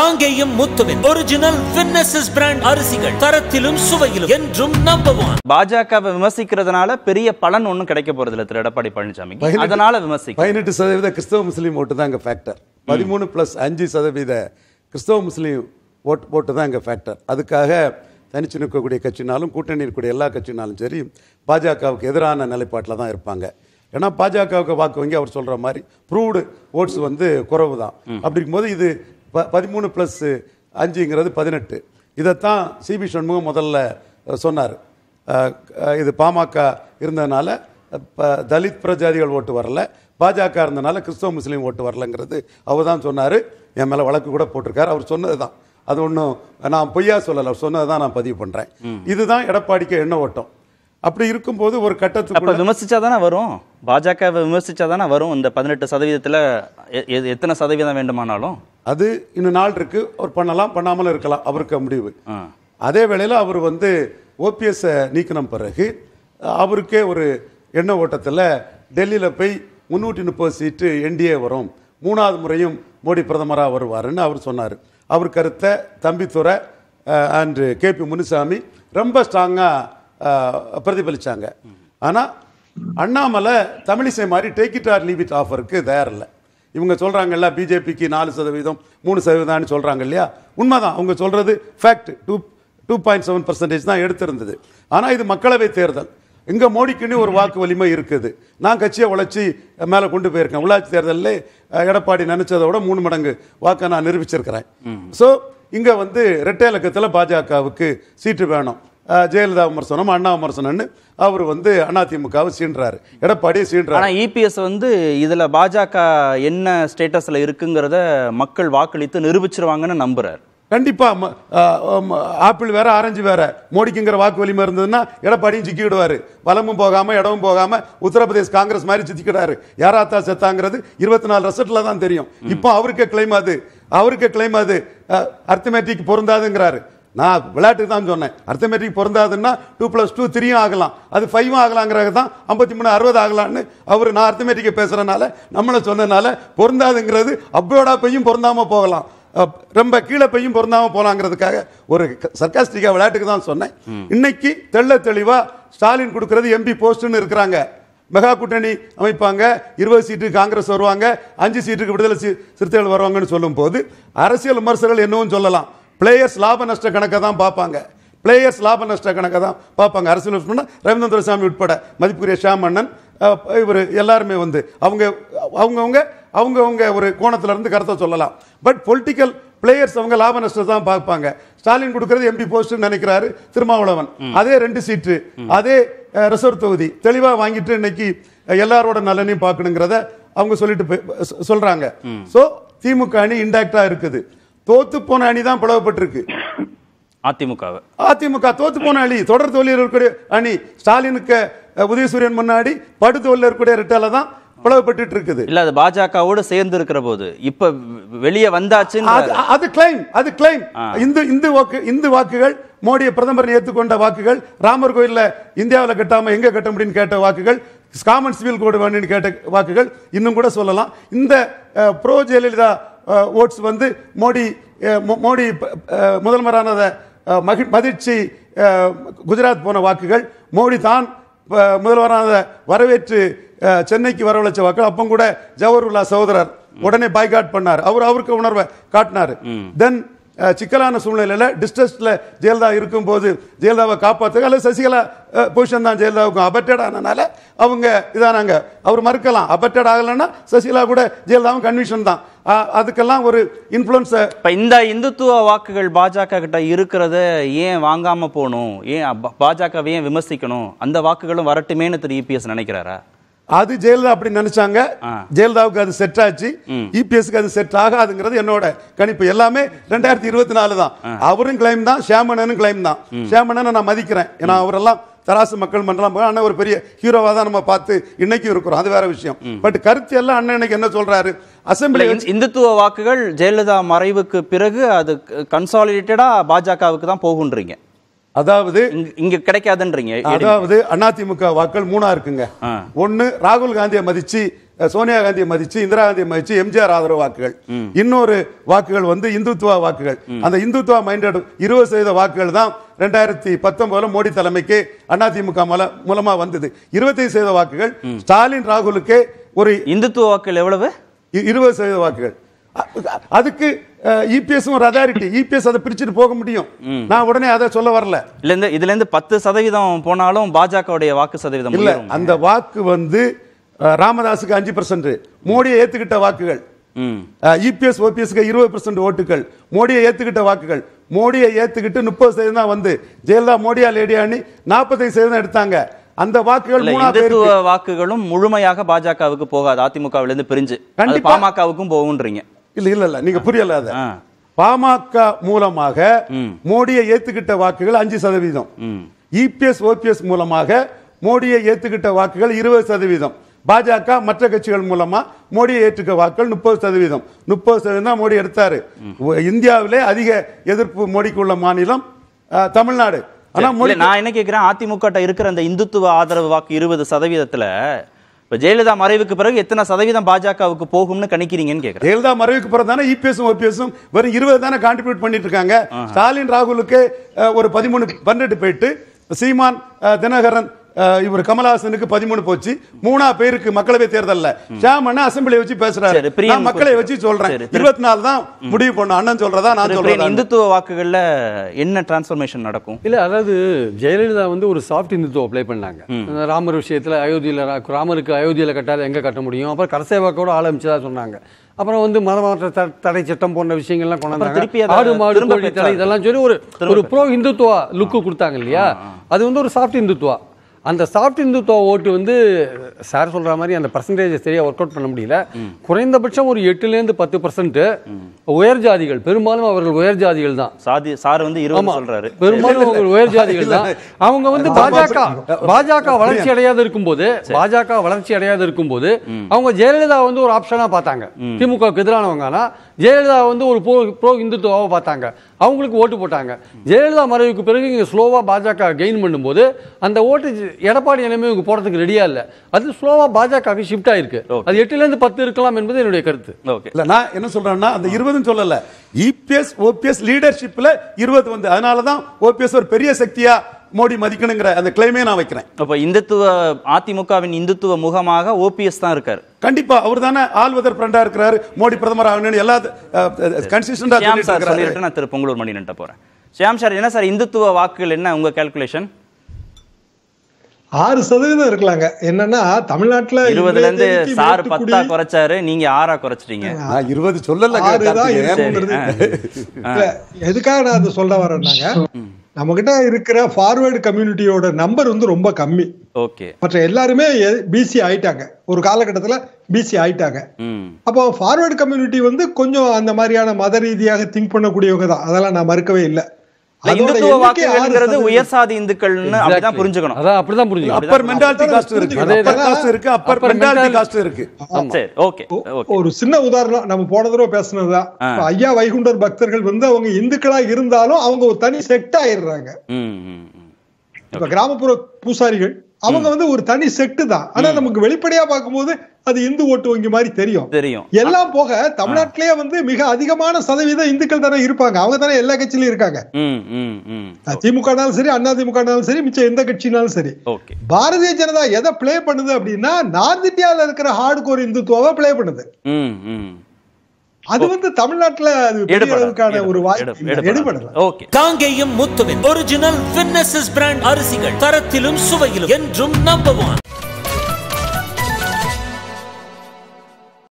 தாங்கேயும் முத்துவின் original வின்னசஸ் brand அரிசிகள் தரத்திலும் சுவையிலும் என்றும் number one பாஜகவை விமர்சிக்கிறதுனால பெரிய பலன் ஒன்னும் கிடைக்க போறது இல்ல திரு எடப்பாடி பழனிசாமி அதனால விமர்சி பதினெட்டு சதவீத கிறிஸ்தவ முஸ்லீம் ஓட்டு தான் அங்க ஃபேக்டர் பதிமூணு பிளஸ் அஞ்சு சதவீத கிறிஸ்தவ முஸ்லீம் ஓட்டு போட்டு தான் இங்கே ஃபேக்டர் அதுக்காக தனிச்சு நிற்கக்கூடிய கட்சினாலும் கூட்டணி இருக்கக்கூடிய எல்லா கட்சினாலும் சரி பாஜகவுக்கு எதிரான நிலைப்பாட்டில் தான் இருப்பாங்க ஏன்னா பாஜகவுக்கு வாக்கு வங்கி அவர் சொல்கிற மாதிரி ப்ரூவ்டு ஓட்ஸ் வந்து குறவு தான் அப்படிங்கும்போது இது ப பதிமூணு ப்ளஸ்ஸு அஞ்சுங்கிறது பதினெட்டு இதைத்தான் சிபி சண்முகம் முதல்ல சொன்னார் இது பாமக இருந்ததுனால இப்போ தலித் பிரஜாதிகள் ஓட்டு வரல பாஜக இருந்தனால கிறிஸ்தவ முஸ்லீம் ஓட்டு வரலங்கிறது அவர் தான் சொன்னார் என் மேலே வழக்கு கூட போட்டிருக்காரு அவர் சொன்னது தான் அது ஒன்றும் நான் பொய்யா சொல்லலை அவர் சொன்னது தான் நான் பதிவு பண்ணுறேன் இதுதான் எடப்பாடிக்கு எண்ண ஓட்டம் அப்படி இருக்கும்போது ஒரு கட்டத்தில் விமர்சிச்சா தானே வரும் பாஜக விமர்சிச்சா தானே வரும் இந்த பதினெட்டு சதவீதத்தில் எத்தனை சதவீதம் வேண்டுமானாலும் அது இன்னும் நாள் இருக்குது அவர் பண்ணலாம் பண்ணாமலும் இருக்கலாம் அவருக்கு முடிவு அதே வேளையில் அவர் வந்து ஓபிஎஸ்ஸை நீக்கின பிறகு அவருக்கே ஒரு எண்ண ஓட்டத்தில் டெல்லியில் போய் முந்நூற்றி முப்பது சீட்டு என்டிஏ வரும் மூணாவது முறையும் மோடி பிரதமராக வருவார்னு அவர் சொன்னார் அவர் கருத்தை Thambidurai and K P Munusamy ரொம்ப ஸ்ட்ராங்காக பிரதிபலித்தாங்க ஆனால் அண்ணாமலை தமிழிசை மாதிரி take it or leave it ஆஃபருக்கு தயாரில்லை இவங்க சொல்கிறாங்கல்ல பிஜேபிக்கு நாலு சதவீதம் மூணு சதவீதம்னு சொல்கிறாங்க இல்லையா உண்மைதான் அவங்க சொல்கிறது fact two two point seven percentage தான் எடுத்திருந்தது ஆனால் இது மக்களவை தேர்தல் இங்கே மோடிக்குன்னு ஒரு வாக்கு வலிமை இருக்குது நான் கட்சியை உழைச்சி மேலே கொண்டு போயிருக்கேன் உள்ளாட்சி தேர்தலில் எடப்பாடி நினச்சதை விட மூணு மடங்கு வாக்கை நான் நிரூபிச்சிருக்கிறேன் ஸோ இங்கே வந்து ரெட்டை இலக்கத்தில் பாஜகவுக்கு சீட்டு வேணும் ஜெயலலிதா விமர்சனம் அண்ணா விமர்சனம்னு அவர் வந்து அதிமுகவை சீன்றார் எடப்பாடியை சீன்றார் ஆனால் இபிஎஸ் e வந்து இதில் பாஜக என்ன ஸ்டேட்டஸில் இருக்குங்கிறத மக்கள் வாக்களித்து நிரூபிச்சிருவாங்கன்னு நம்புகிறார் கண்டிப்பாக ஆப்பிள் வேற ஆரஞ்சு வேற மோடிக்குங்கிற வாக்கு வலிமை இருந்ததுன்னா எடப்பாடியும் சிக்கிவிடுவார் வளமும் போகாமல் இடமும் போகாமல் உத்தரப்பிரதேஷ் காங்கிரஸ் மாதிரி சித்திக்கிறாரு யாராத்தா செத்தாங்கிறது இருபத்தி நாலு ரசத்தில் தான் தெரியும் இப்போ அவருக்கு கிளைம் அது அவருக்கு கிளைம் அது அர்த்தமேட்டிக் பொருந்தாதுங்கிறாரு நான் விளையாட்டுக்கு தான் சொன்னேன் அர்த்தமெட்ரிக் பிறந்தாதுன்னா டூ ப்ளஸ் டூ த்ரீயும் ஆகலாம் அது ஃபைவ் ஆகலாங்கிறது தான் ஐம்பத்தி மூணு அறுபது ஆகலான்னு அவர் நான் அர்த்தமெட்ரிக்கை பேசுகிறனால நம்மளை சொன்னதுனால பொருந்தாதுங்கிறது அப்ரோடா பையும் பொருந்தாமல் போகலாம் ரொம்ப கீழே பையும் பொருந்தாமல் போகலாங்கிறதுக்காக ஒரு சர்க்காஸ்டிக்காக விளையாட்டுக்கு தான் சொன்னேன் இன்னைக்கு தெள்ள தெளிவாக ஸ்டாலின் கொடுக்கறது எம்பி போஸ்ட்டுன்னு இருக்கிறாங்க மெகா கூட்டணி அமைப்பாங்க இருபது சீட்டுக்கு காங்கிரஸ் வருவாங்க அஞ்சு சீட்டுக்கு விடுதலை சிறுத்தைகள் வருவாங்கன்னு சொல்லும்போது அரசியல் விமர்சகர்கள் என்னவும் சொல்லலாம் பிளேயர்ஸ் லாப நஷ்ட கணக்கை தான் பார்ப்பாங்க பிளேயர்ஸ் லாப நஷ்ட கணக்கை தான் பார்ப்பாங்க அரசியல் பண்ணால் ரவீந்திர சாமி உட்பட மதிப்புக்குரிய ஷாம் அண்ணன் இவர் எல்லாருமே வந்து அவங்க அவங்கவுங்க அவங்கவுங்க ஒரு கோணத்திலேருந்து கருத்தை சொல்லலாம் பட் பொலிட்டிக்கல் பிளேயர்ஸ் அவங்க லாப நஷ்டம் தான் பார்ப்பாங்க ஸ்டாலின் கொடுக்கறது எம்பி போஸ்ட் நினைக்கிறாரு திருமாவளவன் அதே ரெண்டு சீட்டு அதே ரிசர்வ் தொகுதி தெளிவாக வாங்கிட்டு இன்னைக்கு எல்லாரோட நலனையும் பார்க்கணுங்கிறத அவங்க சொல்லிட்டு சொல்றாங்க ஸோ திமுக அணி இண்டாக்டா இருக்குது தோத்து போன அணி தான் பிளவுபட்டிருக்கு அதிமுக அதிமுக தோத்து போன அணி தொடர் தோல்வியில் இருக்கக்கூடிய அணி ஸ்டாலினுக்கு உதயசூரியன் முன்னாடி படு தோல்ல இருக்கக்கூடிய ரிட்டால தான் பிளவுபட்டு இருக்குது இல்ல அது சேர்ந்து இருக்கிற போது இப்ப வெளியே வந்தாச்சு அது கிளைம் அது கிளைம் இந்து இந்து வாக்கு இந்து வாக்குகள் மோடியை பிரதமர் ஏற்றுக்கொண்ட வாக்குகள் ராமர் கோயிலில் இந்தியாவில் கட்டாமல் எங்க கட்ட முடியும்னு கேட்ட வாக்குகள் காமன் சிவில் கோடு வேணும்னு கேட்ட வாக்குகள் இன்னும் கூட சொல்லலாம் இந்த ப்ரோ ஜெயலலிதா ஓட்ஸ் வந்து மோடி மோடி முதல்வரானதை மகி மதிர்ச்சி குஜராத் போன வாக்குகள் மோடி தான் முதல்வரான வரவேற்று சென்னைக்கு வரவழைச்ச வாக்கள் அப்போ கூட ஜவஹர்லா சகோதரர் உடனே பாய்காட் பண்ணார் அவர் அவருக்கு உணர்வை காட்டினார் தென் சிக்கலான சூழ்நிலையில் டிஸ்ட்ரெஸ்டில் ஜெயலலிதா இருக்கும்போது ஜெயலலிதாவை காப்பாற்றுங்க அல்லது சசிகலா பொசிஷன் தான் ஜெயலலிதாவுக்கும் அபட்டட் ஆனதுனால அவங்க இதானாங்க அவர் மறுக்கலாம் அபட்டட் ஆகலைன்னா சசிகலா கூட ஜெயலலிதாவும் கன்விஷன் தான் அதுக்கெல்லாம் ஒரு இன்ஃப்ளூன்ஸ் இப்போ இந்த இந்துத்துவ வாக்குகள் பாஜக கிட்ட இருக்கிறத ஏன் வாங்காமல் போகணும் ஏன் பாஜகவை ஏன் விமர்சிக்கணும் அந்த வாக்குகளும் வரட்டுமேனு திரு இபிஎஸ் நினைக்கிறாரா அது ஜெயலலிதா அப்படி நினைச்சாங்க ஜெயலலிதாவுக்கு அது செட் ஆச்சு இபிஎஸ்க்கு அது செட் ஆகாதுங்கிறது என்னோட கணிப்பு எல்லாமே ரெண்டாயிரத்தி இருபத்தி நாலு தான் அவரும் கிளைம் தான் ஷியாமணனும் கிளைம் தான் ஷியாமணனை நான் மதிக்கிறேன் ஏன்னா அவரெல்லாம் தராசு மக்கள் மன்றம் அண்ணன் ஒரு பெரிய ஹீரோவாக தான் நம்ம பார்த்து இன்னைக்கும் இருக்கிறோம் அது வேற விஷயம் பட் கருத்து எல்லாம் அண்ணன் இன்னைக்கு என்ன சொல்றாரு அசம்பிளி இந்துத்துவ வாக்குகள் ஜெயலலிதா மறைவுக்கு பிறகு அது கன்சாலிடேட்டடா பாஜகவுக்கு தான் போகுன்றீங்க அதாவது இங்க கிடைக்காதுன்றீங்க அதாவது அதிமுக வாக்கள் மூணா இருக்குங்க ஒன்னு ராகுல் காந்தியை மதிச்சு சோனியா காந்தியை மதிச்சு இந்திரா காந்தி மதிச்சு எம்ஜிஆர் ஆதரவு வாக்குகள் இன்னொரு வாக்குகள் வந்து இந்துத்துவா வாக்குகள் அந்த இந்துத்துவா மைண்டட் இருபது சதவீத வாக்குகள் தான் ரெண்டாயிரத்தி பத்தொன்பதுல மோடி தலைமைக்கு அதிமுக மூலமா வந்தது இருபத்தி சதவீத வாக்குகள் ஸ்டாலின் ராகுலுக்கு ஒரு இந்துத்துவ வாக்குகள் எவ்வளவு இருபது சதவீத வாக்குகள் அதுக்கு இபிஎஸ் e ஒரு அதாரிட்டி இபிஎஸ் e அதை பிரிச்சுட்டு போக முடியும் நான் உடனே அதை சொல்ல வரல இல்ல இந்த இதுல இருந்து பத்து சதவீதம் போனாலும் பாஜகவுடைய வாக்கு சதவீதம் இல்ல அந்த வாக்கு வந்து ராமதாஸுக்கு அஞ்சு பர்சன்ட் மோடியை ஏத்துக்கிட்ட வாக்குகள் இபிஎஸ் ஓபிஎஸ்க்கு இருபது பர்சன்ட் ஓட்டுகள் மோடியை ஏத்துக்கிட்ட வாக்குகள் மோடியை ஏத்துக்கிட்டு முப்பது சதவீதம் வந்து ஜெயலலிதா மோடியா லேடியான்னு நாற்பத்தைந்து சதவீதம் எடுத்தாங்க அந்த வாக்குகள் வாக்குகளும் முழுமையாக பாஜகவுக்கு போகாது இருந்து பிரிஞ்சு பாமகவுக்கும் போகுன்றீங்க இல்ல இல்ல இல்ல நீங்க புரியல அத பாமக மூலமாக மோடியை ஏத்துக்கிட்ட வாக்குகள் அஞ்சு சதவீதம் இபிஎஸ் ஓபிஎஸ் மூலமாக மோடியை ஏத்துக்கிட்ட வாக்குகள் இருபது சதவீதம் பாஜக மற்ற கட்சிகள் மூலமா மோடியை ஏற்றுக்க வாக்கள் முப்பது சதவீதம் முப்பது சதவீதம் தான் மோடி எடுத்தாரு இந்தியாவிலே அதிக எதிர்ப்பு மோடிக்கு உள்ள மாநிலம் தமிழ்நாடு ஆனா மோடி நான் என்ன கேட்கிறேன் அதிமுக இருக்கிற அந்த இந்துத்துவ ஆதரவு வாக்கு இருபது சதவீதத்துல இப்போ ஜெயலலிதா மறைவுக்கு பிறகு எத்தனை சதவீதம் பாஜகவுக்கு போகும்னு கணிக்கிறீங்கன்னு கேட்குறேன் ஜெயலலிதா மறைவுக்கு பிறகு தானே இபிஎஸும் e ஓபிஎஸும் வெறும் இருபது தானே கான்ட்ரிபியூட் பண்ணிட்டு இருக்காங்க ஸ்டாலின் ராகுலுக்கு ஒரு பதிமூணு பன்னெண்டு போயிட்டு சீமான் தினகரன் இவர் கமலஹாசனுக்கு பதிமூணு போச்சு மூணா பேருக்கு மக்களவை தேர்தல்ல ஷாமன் அசம்பிளி வச்சு பேசுறாரு நான் மக்களை வச்சு சொல்றேன் இருபத்தி நாலு தான் முடிவு பண்ண அண்ணன் சொல்றதா நான் சொல்றேன் இந்துத்துவ வாக்குகள்ல என்ன டிரான்ஸ்பர்மேஷன் நடக்கும் இல்ல அதாவது ஜெயலலிதா வந்து ஒரு சாஃப்ட் இந்துத்துவம் அப்ளை பண்ணாங்க ராமர் விஷயத்துல அயோத்தியில ராமருக்கு அயோத்தியில கட்டாத எங்க கட்ட முடியும் அப்புறம் கரசேவாக்கோட ஆரம்பிச்சதா சொன்னாங்க அப்புறம் வந்து மத மதமாற்ற தடை சட்டம் போன்ற விஷயங்கள்லாம் கொண்டாந்து வந்தாங்க ஆடு மாடு கோழி தடை இதெல்லாம் சொல்லி ஒரு ஒரு ப்ரோ இந்துத்துவா லுக்கு கொடுத்தாங்க இல்லையா அது வந்து ஒரு சாஃப்ட் இந்துத்துவா அந்த சாஃப்ட் இந்துத்துவ ஓட்டு வந்து சார் சொல்கிற மாதிரி அந்த பர்சன்டேஜ் சரியாக ஒர்க் அவுட் பண்ண முடியல குறைந்தபட்சம் ஒரு எட்டுலேருந்து பத்து பர்சன்ட் உயர் ஜாதிகள் பெரும்பாலும் அவர்கள் உயர் ஜாதிகள் தான் சாதி சார் வந்து இருபது சொல்கிறாரு பெரும்பாலும் அவர்கள் உயர் ஜாதிகள் தான் அவங்க வந்து பாஜக பாஜக வளர்ச்சி அடையாத இருக்கும்போது பாஜக வளர்ச்சி அடையாத இருக்கும்போது அவங்க ஜெயலலிதா வந்து ஒரு ஆப்ஷனாக பார்த்தாங்க திமுகவுக்கு எதிரானவங்க ஆனால் ஜெயலலிதா வந்து ஒரு ப்ரோ ப்ரோ இந்துத்துவாவை பார்த்தாங்க அவங்களுக்கு ஓட்டு போட்டாங்க ஜெயலலிதா மறைவுக்கு பிறகு இங்கே ஸ்லோவாக பாஜக கெயின் பண்ணும்போது அந்த ஓட்டு எடப்பாடி நிலைமை இவங்க போகிறதுக்கு ரெடியாக இல்லை அது ஸ்லோவாக பாஜகவுக்கு ஷிஃப்ட் ஆயிருக்கு அது எட்டுலேருந்து பத்து இருக்கலாம் என்பது என்னுடைய கருத்து ஓகே இல்லை நான் என்ன சொல்கிறேன்னா அந்த இருபதுன்னு சொல்லலை இபிஎஸ் ஓபிஎஸ் லீடர்ஷிப்பில் இருபது வந்து அதனால தான் ஓபிஎஸ் ஒரு பெரிய சக்தியாக மோடி மதிக்கணுங்கிற அந்த கிளைமே நான் வைக்கிறேன் அப்போ இந்துத்துவ அதிமுகவின் இந்துத்துவ முகமாக ஓபிஎஸ் தான் இருக்கார் கண்டிப்பா அவர் தானே ஆல்வதர் பிரண்டா இருக்கிறாரு மோடி பிரதமர் ஆகணும் எல்லா கன்சிஸ்டன்டா சார் திரு நான் திருப்பங்களூர் மணி நின்று போறேன் ஷியாம் சார் என்ன சார் இந்துத்துவ வாக்குகள் என்ன உங்க கால்குலேஷன் ஆறு சதவீதம் இருக்கலாங்க என்னன்னா தமிழ்நாட்டுல இருபதுல இருந்து சாரு பத்தா குறைச்சாரு நீங்க ஆறா குறைச்சிட்டீங்க இருபது சொல்லல எதுக்காக நான் அதை சொல்ல வரேன்னாங்க நம்ம கிட்ட இருக்கிற ஃபார்வேர்டு கம்யூனிட்டியோட நம்பர் வந்து ரொம்ப கம்மி ஓகே மற்ற எல்லாருமே பிசி ஆயிட்டாங்க ஒரு காலகட்டத்தில் பிசி ஆயிட்டாங்க அப்போ ஃபார்வேர்டு கம்யூனிட்டி வந்து கொஞ்சம் அந்த மாதிரியான மத ரீதியாக திங்க் பண்ணக்கூடியவங்க தான் அதெல்லாம் நான் மறுக்கவே இல்லை உயர் சாதி இந்துக்கள்னு இருக்கு இருக்கு ஒரு சின்ன உதாரணம் நம்ம போன தடவை ஐயா வைகுண்டர் பக்தர்கள் வந்து அவங்க இந்துக்களா இருந்தாலும் அவங்க ஒரு தனி செட் ஆயிடுறாங்க இப்ப கிராமப்புற பூசாரிகள் அவங்க வந்து ஒரு தனி செட்டு தான் ஆனா நமக்கு வெளிப்படையா பார்க்கும்போது அது இந்து ஓட்டு வங்கி மாதிரி தெரியும் தெரியும் எல்லாம் போக தமிழ்நாட்டிலேயே வந்து மிக அதிகமான சதவீதம் இந்துக்கள் தானே இருப்பாங்க அவங்க தானே எல்லா கட்சியிலும் இருக்காங்க திமுக சரி அண்ணா திமுகனாலும் சரி மிச்சம் எந்த கட்சினாலும் சரி பாரதிய ஜனதா எதை பிளே பண்ணுது அப்படின்னா நார்த் இந்தியாவில் இருக்கிற ஹார்டு கோர் இந்துத்துவாவை பிளே பண்ணுது அது வந்து தமிழ்நாட்டுல ஒரு வாய்ப்பு எடுபடல முத்துவின் ஒரிஜினல் அரிசிகள் தரத்திலும் சுவையிலும் என்றும் நம்பர் ஒன்